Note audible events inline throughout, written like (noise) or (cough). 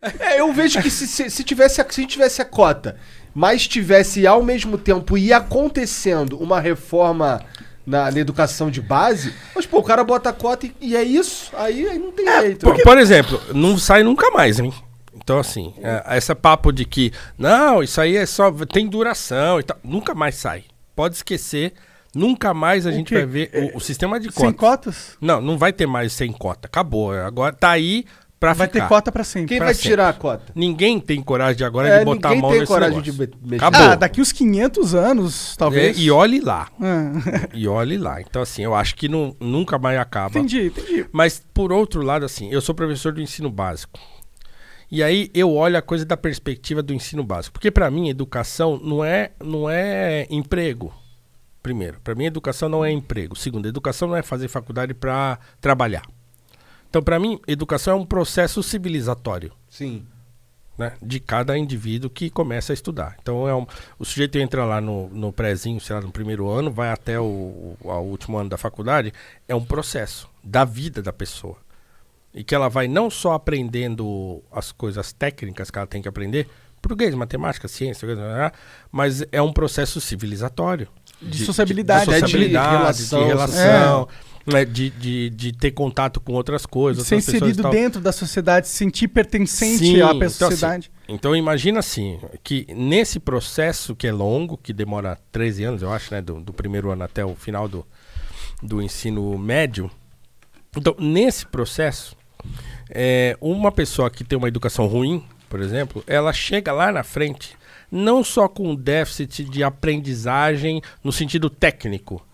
(laughs) É, eu vejo que se, se, se, tivesse, se tivesse a cota, mas tivesse ao mesmo tempo e acontecendo uma reforma na, na, educação de base, mas pô, o cara bota a cota e, e é isso, aí, aí não tem é, jeito. Porque, né? por exemplo, não sai nunca mais, hein? Então, assim, é, essa papo de que, não, isso aí é só. tem duração e tal. Nunca mais sai. Pode esquecer. Nunca mais a o gente que? vai ver o, o, é, sistema de cotas. Sem cotas? Não, não vai ter mais sem cota. Acabou. Agora tá aí pra vai ter cota para sempre. Quem pra vai sempre. tirar a cota? Ninguém tem coragem de agora é, de botar a mão nesse coragem negócio. De mexer. Acabou. Ah, daqui uns 500 anos, talvez. É, e olhe lá. É. E olhe lá. Então, assim, eu acho que não, nunca mais acaba. Entendi, entendi. Mas, por outro lado, assim, eu sou professor do ensino básico. E aí eu olho a coisa da perspectiva do ensino básico. Porque para mim, educação não é, não é emprego. Primeiro, para mim, educação não é emprego. Segundo, educação não é fazer faculdade para trabalhar. Então, para mim, educação é um processo civilizatório. Sim. Né? De cada indivíduo que começa a estudar. Então, é um, o sujeito entra lá no, no prézinho, sei lá, no primeiro ano, vai até o, o último ano da faculdade, é um processo da vida da pessoa. E que ela vai não só aprendendo as coisas técnicas que ela tem que aprender, português, matemática, ciência, mas é um processo civilizatório. De, de sociabilidade, de, sociabilidade, de relação. De relação. É né, de, de, de, ter contato com outras coisas. Ser outras inserido dentro da sociedade, se sentir pertencente Sim, à sociedade. Então, assim, então imagina assim, que nesse processo que é longo, que demora 13 anos, eu acho, né? Do, do primeiro ano até o final do, do ensino médio. Então, nesse processo, é, uma pessoa que tem uma educação ruim, por exemplo, ela chega lá na frente não só com déficit de aprendizagem no sentido técnico,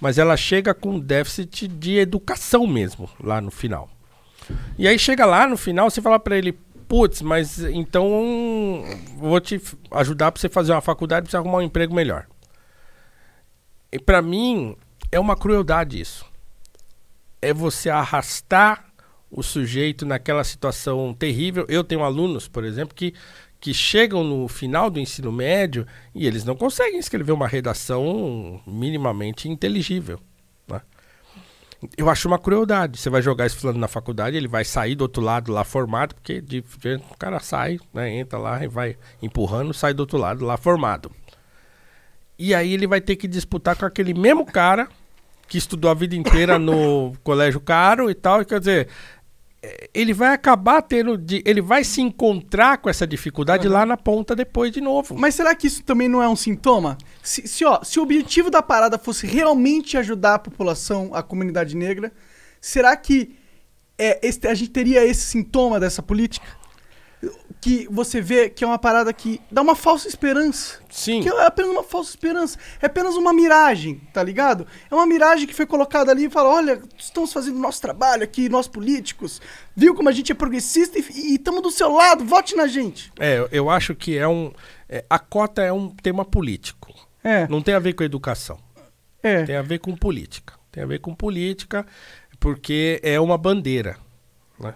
mas ela chega com déficit de educação mesmo, lá no final. E aí chega lá no final, você fala para ele, putz, mas então vou te ajudar para você fazer uma faculdade, para você arrumar um emprego melhor. E para mim é uma crueldade isso. É você arrastar o sujeito naquela situação terrível. Eu tenho alunos, por exemplo, que que chegam no final do ensino médio e eles não conseguem escrever uma redação minimamente inteligível. Né? Eu acho uma crueldade. Você vai jogar esse fulano na faculdade, ele vai sair do outro lado lá formado, porque de, o cara sai, né, entra lá e vai empurrando, sai do outro lado lá formado. E aí ele vai ter que disputar com aquele mesmo cara que estudou a vida inteira no (laughs) colégio caro e tal. E quer dizer, ele vai acabar tendo. De, ele vai se encontrar com essa dificuldade uhum. lá na ponta depois de novo. Mas será que isso também não é um sintoma? Se, se, ó, se o objetivo da parada fosse realmente ajudar a população, a comunidade negra, será que é, este, a gente teria esse sintoma dessa política? que você vê que é uma parada que dá uma falsa esperança. Sim. Que é apenas uma falsa esperança. É apenas uma miragem, tá ligado? É uma miragem que foi colocada ali e fala: olha, estamos fazendo nosso trabalho aqui, nós políticos. Viu como a gente é progressista e estamos do seu lado, vote na gente. É, eu acho que é um. É, a cota é um tema político. É. Não tem a ver com educação. É. Tem a ver com política. Tem a ver com política, porque é uma bandeira. Né?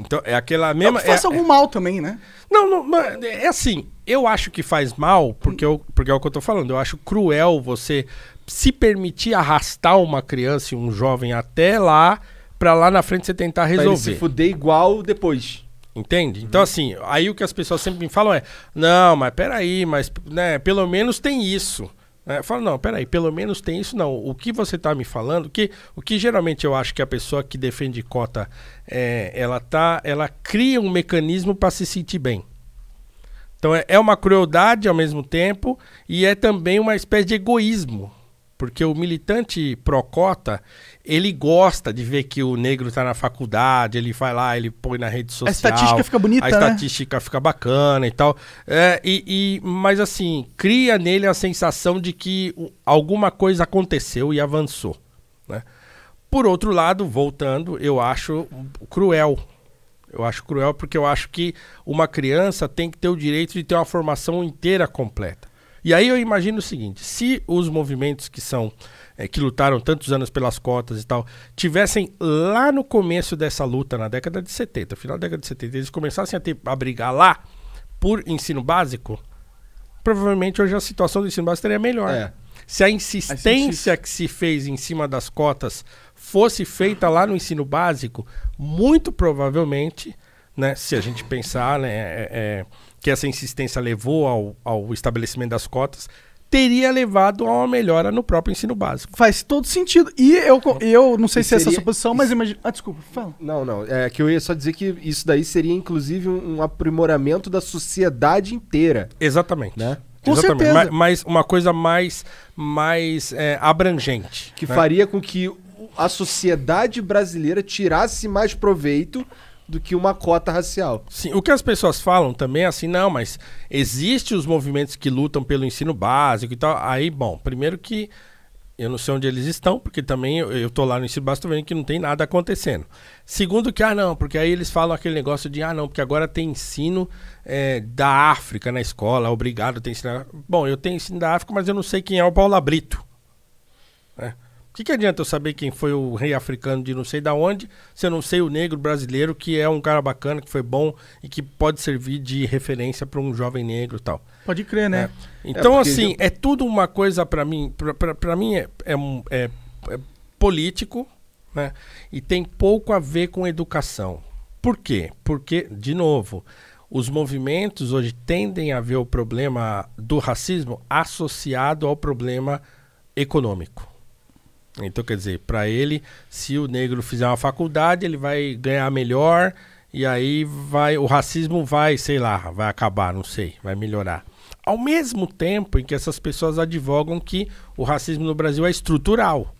Então, é aquela mesma. Não, faz é, algum é... mal também, né? Não, não, é assim. Eu acho que faz mal, porque, eu, porque é o que eu tô falando. Eu acho cruel você se permitir arrastar uma criança e um jovem até lá, pra lá na frente você tentar resolver. Pra ele se fuder igual depois. Entende? Uhum. Então, assim, aí o que as pessoas sempre me falam é: não, mas peraí, mas né, pelo menos tem isso. É, fala, não, peraí, pelo menos tem isso não. O que você está me falando, que, o que geralmente eu acho que a pessoa que defende cota, é, ela, tá, ela cria um mecanismo para se sentir bem. Então é, é uma crueldade ao mesmo tempo e é também uma espécie de egoísmo porque o militante pró-cota, ele gosta de ver que o negro está na faculdade, ele vai lá, ele põe na rede social. A estatística fica bonita, A né? estatística fica bacana e tal. É, e, e, mas assim, cria nele a sensação de que alguma coisa aconteceu e avançou. Né? Por outro lado, voltando, eu acho cruel. Eu acho cruel porque eu acho que uma criança tem que ter o direito de ter uma formação inteira completa. E aí eu imagino o seguinte: se os movimentos que são é, que lutaram tantos anos pelas cotas e tal tivessem lá no começo dessa luta na década de 70, final da década de 70, eles começassem a, ter, a brigar lá por ensino básico, provavelmente hoje a situação do ensino básico seria melhor. É. Se a insistência que se fez em cima das cotas fosse feita lá no ensino básico, muito provavelmente, né, se a gente pensar, né, é, é que essa insistência levou ao, ao estabelecimento das cotas teria levado a uma melhora no próprio ensino básico. Faz todo sentido. E eu, eu não sei e se seria, é essa suposição, mas imagina. Ah, desculpa, fala. Não, não. É que eu ia só dizer que isso daí seria, inclusive, um aprimoramento da sociedade inteira. Exatamente. Né? Com Exatamente. certeza. Mas, uma coisa mais, mais é, abrangente. Que né? faria com que a sociedade brasileira tirasse mais proveito do que uma cota racial. Sim, o que as pessoas falam também é assim, não, mas existem os movimentos que lutam pelo ensino básico e tal. Aí, bom, primeiro que eu não sei onde eles estão, porque também eu, estou lá no ensino básico, vendo que não tem nada acontecendo. Segundo que, ah, não, porque aí eles falam aquele negócio de, ah, não, porque agora tem ensino é, da África na escola, obrigado, tem ensino... Bom, eu tenho ensino da África, mas eu não sei quem é o Paula Brito, né? O que, que adianta eu saber quem foi o rei africano de não sei da onde, se eu não sei o negro brasileiro, que é um cara bacana, que foi bom e que pode servir de referência para um jovem negro e tal. Pode crer, né? É. é então, é assim, eu... é tudo uma coisa para mim. Para mim é é, é, é, político, né? E tem pouco a ver com educação. Por quê? Porque, de novo, os movimentos hoje tendem a ver o problema do racismo associado ao problema econômico. Então, quer dizer, para ele, se o negro fizer uma faculdade, ele vai ganhar melhor e aí vai o racismo vai, sei lá, vai acabar, não sei, vai melhorar. Ao mesmo tempo em que essas pessoas advogam que o racismo no Brasil é estrutural.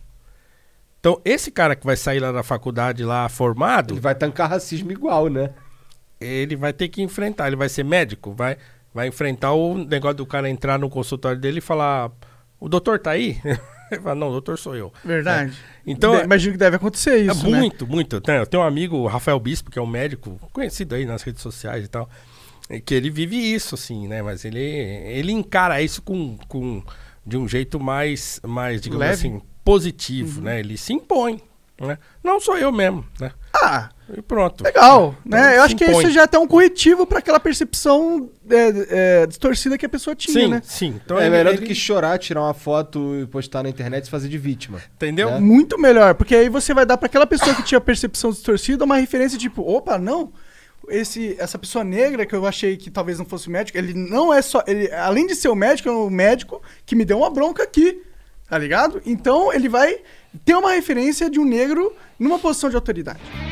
Então, esse cara que vai sair lá da faculdade lá formado, ele vai tancar racismo igual, né? Ele vai ter que enfrentar, ele vai ser médico, vai vai enfrentar o negócio do cara entrar no consultório dele e falar: "O doutor tá aí?" (laughs) Ele (laughs) fala, não, doutor sou eu. Verdade. É. Então, de Imagino que deve acontecer é isso. É muito, né? muito. Eu tenho um amigo, Rafael Bispo, que é um médico conhecido aí nas redes sociais e tal, que ele vive isso, assim, né? Mas ele, ele encara isso com, com, de um jeito mais, mais digamos Leve. assim, positivo, uhum. né? Ele se impõe, né? Não sou eu mesmo, né? Ah! E pronto. Legal, é, né? Então, eu acho impõe. que isso já é até um corretivo para aquela percepção é, é, distorcida que a pessoa tinha, sim, né? Sim, então é melhor ele... do que chorar, tirar uma foto e postar na internet e se fazer de vítima. Entendeu? Né? Muito melhor, porque aí você vai dar para aquela pessoa que tinha percepção distorcida uma referência tipo, opa, não, esse, essa pessoa negra que eu achei que talvez não fosse médico, ele não é só, ele, além de ser o médico, é o médico que me deu uma bronca aqui, tá ligado? Então ele vai ter uma referência de um negro numa posição de autoridade.